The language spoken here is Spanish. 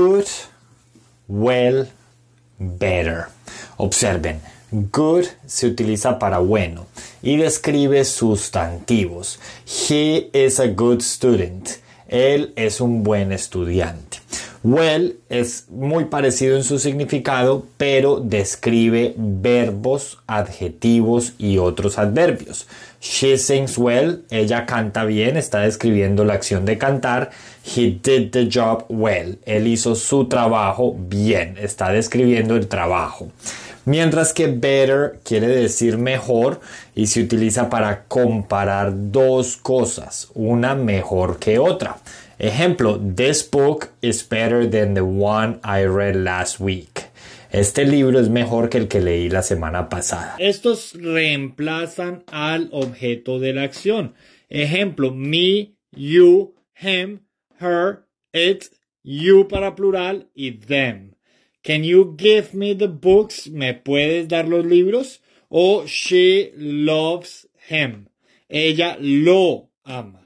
good, well, better. Observen, good se utiliza para bueno y describe sustantivos. He is a good student. Él es un buen estudiante. Well es muy parecido en su significado, pero describe verbos, adjetivos y otros adverbios. She sings well, ella canta bien, está describiendo la acción de cantar. He did the job well, él hizo su trabajo bien, está describiendo el trabajo. Mientras que better quiere decir mejor y se utiliza para comparar dos cosas, una mejor que otra. Ejemplo, this book is better than the one I read last week. Este libro es mejor que el que leí la semana pasada. Estos reemplazan al objeto de la acción. Ejemplo, me, you, him, her, it, you para plural y them. Can you give me the books? ¿Me puedes dar los libros? O she loves him. Ella lo ama.